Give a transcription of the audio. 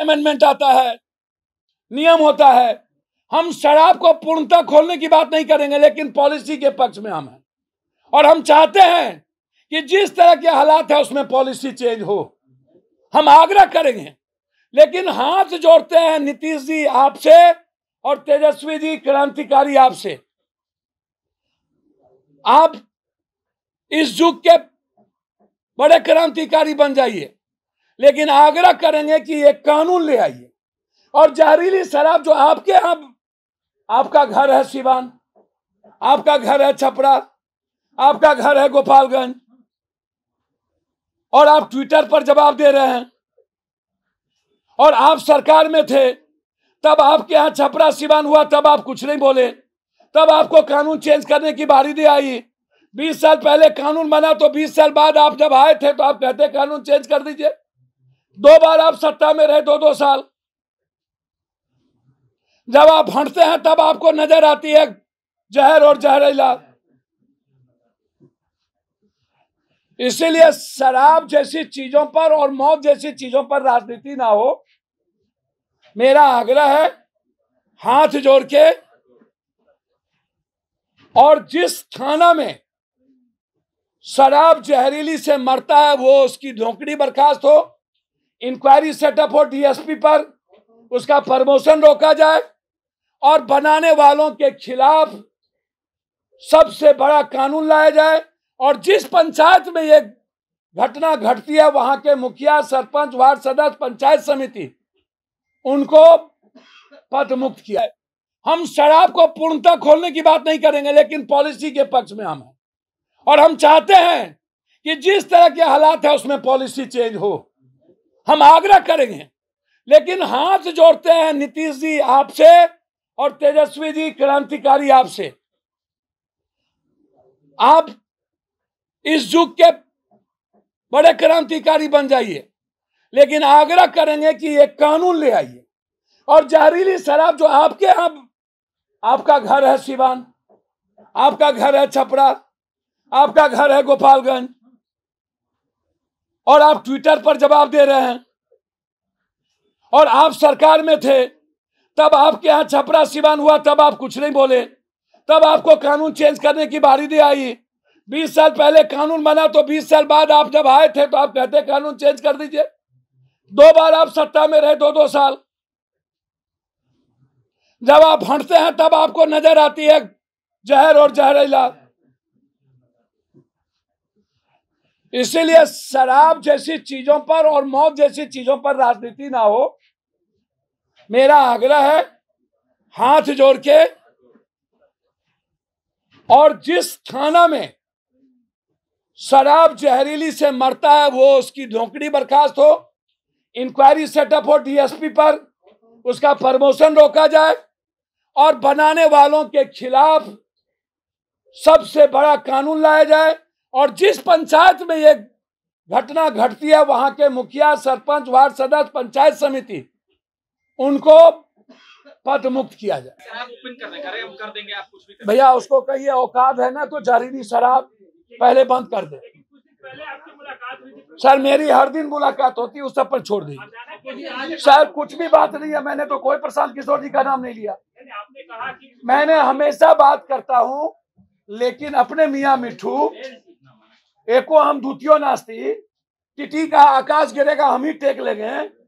amendment आता है नियम होता है हम शराब को पूर्णतः खोलने की बात नहीं करेंगे लेकिन पॉलिसी के पक्ष में हम हैं और हम चाहते हैं कि जिस तरह के हालात है उसमें पॉलिसी चेंज हो हम आग्रह करेंगे लेकिन हाथ जोड़ते हैं नीतीश जी आपसे और तेजस्वी जी क्रांतिकारी आपसे आप इस युग के बड़े क्रांतिकारी बन जाइए लेकिन आग्रह करेंगे कि एक कानून ले आइए और जहरीली शराब जो आपके यहां आप, आपका घर है सिवान आपका घर है छपरा आपका घर है गोपालगंज और आप ट्विटर पर जवाब दे रहे हैं और आप सरकार में थे तब आपके यहां छपरा सिवान हुआ तब आप कुछ नहीं बोले तब आपको कानून चेंज करने की बारी दे आई बीस साल पहले कानून बना तो बीस साल बाद आप जब आए थे तो आप कहते कानून चेंज कर दीजिए दो बार आप सत्ता में रहे दो दो साल जब आप हंटते हैं तब आपको नजर आती है जहर और जहरीला इसीलिए शराब जैसी चीजों पर और मौत जैसी चीजों पर राजनीति ना हो मेरा आग्रह है हाथ जोड़ के और जिस थाना में शराब जहरीली से मरता है वो उसकी ढोकड़ी बर्खास्त हो इंक्वायरी सेटअप हो डीएसपी पर उसका प्रमोशन रोका जाए और बनाने वालों के खिलाफ सबसे बड़ा कानून लाया जाए और जिस पंचायत में ये घटना घटती है वहां के मुखिया सरपंच वार्ड सदस्य पंचायत समिति उनको पद मुक्त किया है हम शराब को पूर्णतः खोलने की बात नहीं करेंगे लेकिन पॉलिसी के पक्ष में हम हैं और हम चाहते हैं कि जिस तरह के हालात है उसमें पॉलिसी चेंज हो हम आग्रह करेंगे लेकिन हाथ जोड़ते हैं नीतीश जी आपसे और तेजस्वी जी क्रांतिकारी आपसे आप इस युग के बड़े क्रांतिकारी बन जाइए लेकिन आग्रह करेंगे कि ये कानून ले आइए और जहरीली शराब जो आपके आप आपका घर है सिवान आपका घर है छपरा आपका घर है गोपालगंज और आप ट्विटर पर जवाब दे रहे हैं और आप सरकार में थे तब आपके यहां छपरा सिवान हुआ तब आप कुछ नहीं बोले तब आपको कानून चेंज करने की बारी दी आई बीस साल पहले कानून बना तो बीस साल बाद आप जब आए थे तो आप कहते कानून चेंज कर दीजिए दो बार आप सत्ता में रहे दो दो साल जब आप हटते हैं तब आपको नजर आती है जहर और जहरीला इसीलिए शराब जैसी चीजों पर और मौत जैसी चीजों पर राजनीति ना हो मेरा आग्रह है हाथ जोड़ के और जिस थाना में शराब जहरीली से मरता है वो उसकी नौकरी बर्खास्त हो इंक्वायरी सेटअप हो डीएसपी पर उसका प्रमोशन रोका जाए और बनाने वालों के खिलाफ सबसे बड़ा कानून लाया जाए और जिस पंचायत में ये घटना घटती है वहां के मुखिया सरपंच वार्ड सदस्य पंचायत समिति उनको पद मुक्त किया जाए भैया उसको कहिए औकात है ना तो जहरीली शराब पहले बंद कर दे सर मेरी हर दिन मुलाकात होती है उस सब पर छोड़ दी सर कुछ भी बात नहीं है मैंने तो कोई प्रशांत किशोर जी का नाम नहीं लिया मैंने हमेशा बात करता हूँ लेकिन अपने मियाँ मिठू एको हम द्वितीय नास्ती टिटी का आकाश गिरेगा हम ही टेक लेंगे